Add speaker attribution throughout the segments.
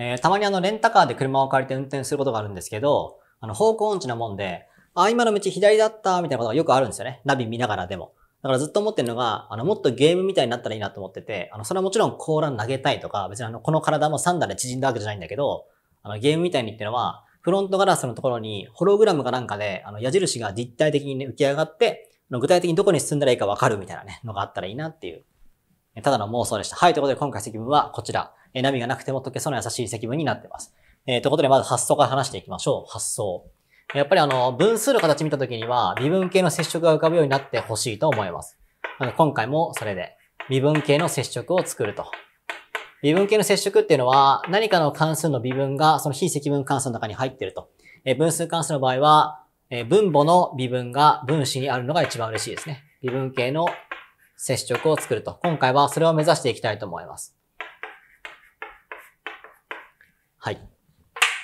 Speaker 1: えー、たまにあの、レンタカーで車を借りて運転することがあるんですけど、あの、方向音痴なもんで、あ、今の道左だった、みたいなことがよくあるんですよね。ナビ見ながらでも。だからずっと思ってるのが、あの、もっとゲームみたいになったらいいなと思ってて、あの、それはもちろん甲羅投げたいとか、別にあの、この体も3段で縮んだわけじゃないんだけど、あの、ゲームみたいにっていうのは、フロントガラスのところに、ホログラムかなんかで、あの、矢印が立体的に、ね、浮き上がって、具体的にどこに進んだらいいかわかるみたいなね、のがあったらいいなっていう。ただの妄想でした。はい、ということで今回の積分はこちら。え波がなくても解けそうな優しい積分になってます。えー、ということで、まず発想から話していきましょう。発想。やっぱりあの、分数の形見たときには、微分系の接触が浮かぶようになってほしいと思います。なので、今回もそれで、微分系の接触を作ると。微分系の接触っていうのは、何かの関数の微分が、その非積分関数の中に入ってると。え分数関数の場合は、え分母の微分が分子にあるのが一番嬉しいですね。微分系の接触を作ると。今回はそれを目指していきたいと思います。はい。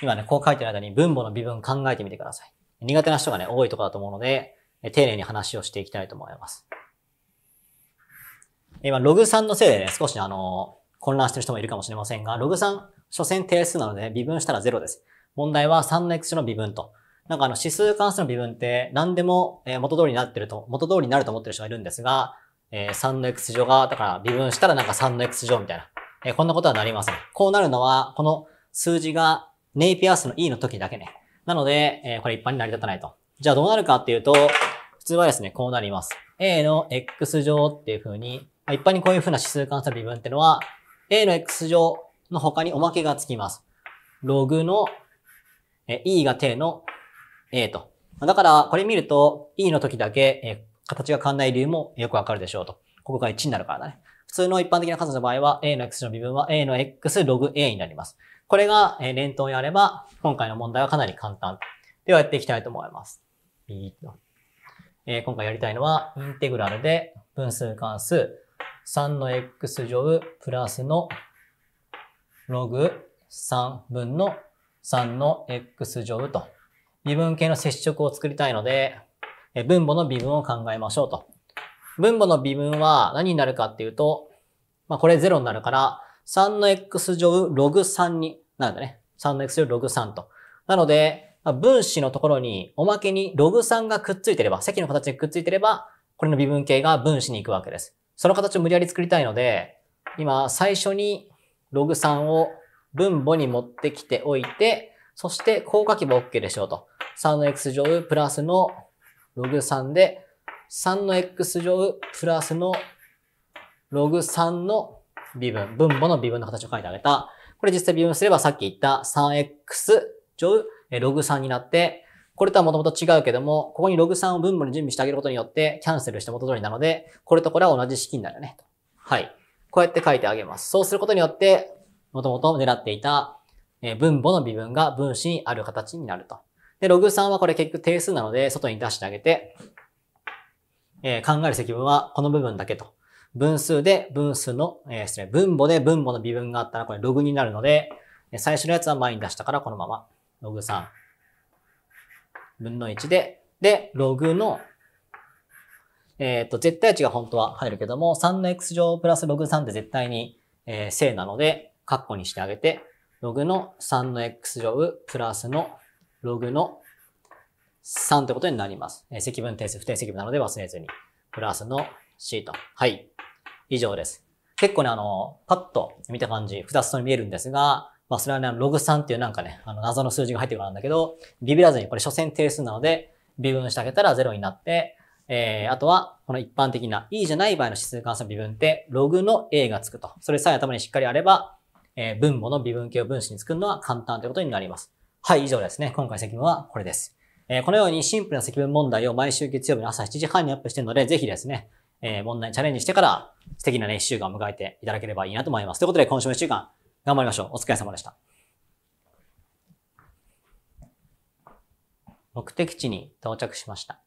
Speaker 1: 今ね、こう書いてる間に分母の微分考えてみてください。苦手な人がね、多いところだと思うので、丁寧に話をしていきたいと思います。今、ログ3のせいでね、少しあの、混乱してる人もいるかもしれませんが、ログ3、所詮定数なので、微分したら0です。問題は3の x の微分と。なんかあの、指数関数の微分って何でも元通りになってると、元通りになると思ってる人がいるんですが、え3の x 乗が、だから微分したらなんか3の x 乗みたいな。えこんなことはなりません。こうなるのは、この数字がネイピア数の E の時だけね。なので、えー、これ一般に成り立たないと。じゃあどうなるかっていうと、普通はですね、こうなります。A の X 乗っていう風に、まあ、一般にこういう風な指数関数の微分っていうのは、A の X 乗の他におまけがつきます。ログの、え E が定の A と。だから、これ見ると、E の時だけ、え形が変わんない理由もよくわかるでしょうと。ここが1になるからだね。普通の一般的な数の場合は、A の X の微分は A の X ログ A になります。これがえ連投やれば、今回の問題はかなり簡単。ではやっていきたいと思います。えー、今回やりたいのは、インテグラルで分数関数3の x 乗プラスのログ3分の3の x 乗と、微分系の接触を作りたいので、えー、分母の微分を考えましょうと。分母の微分は何になるかっていうと、まあ、これ0になるから、3の x 乗ログ3になるんだね。3の x 乗ログ3と。なので、分子のところにおまけにログ3がくっついてれば、積の形にくっついてれば、これの微分形が分子に行くわけです。その形を無理やり作りたいので、今最初にログ3を分母に持ってきておいて、そして効果規模 OK でしょうと。3の x 乗プラスのログ3で、3の x 乗プラスのログ3の微分、分母の微分の形を書いてあげた。これ実際微分すればさっき言った 3x 乗ログ3になって、これとはもともと違うけども、ここにログ3を分母に準備してあげることによってキャンセルして元通りなので、これとこれは同じ式になるね。はい。こうやって書いてあげます。そうすることによって、もともと狙っていた分母の微分が分子にある形になると。で、ログ3はこれ結局定数なので、外に出してあげて、えー、考える積分はこの部分だけと。分数で分数の、えー、失礼、分母で分母の微分があったらこれログになるので、最初のやつは前に出したからこのまま、ログ3分の1で、で、ログの、えっ、ー、と、絶対値が本当は入るけども、3の x 乗プラスログ3って絶対に、えー、正なので、カッコにしてあげて、ログの3の x 乗プラスのログの3ってことになります。えー、積分定数、不定積分なので忘れずに。プラスの c と。はい。以上です。結構ね、あの、パッと見た感じ、二つとも見えるんですが、まあ、それはね、ログ3っていうなんかね、あの、謎の数字が入ってるんだけど、ビビらずに、これ、所詮定数なので、微分してあげたら0になって、えー、あとは、この一般的な E じゃない場合の指数関数の微分って、ログの A がつくと。それさえ頭にしっかりあれば、えー、分母の微分形を分子に作るのは簡単ということになります。はい、以上ですね。今回積分はこれです。えー、このようにシンプルな積分問題を毎週月曜日の朝7時半にアップしているので、ぜひですね、えー、問題にチャレンジしてから、素敵なね、一週間を迎えていただければいいなと思います。ということで、今週も一週間、頑張りましょう。お疲れ様でした。目的地に到着しました。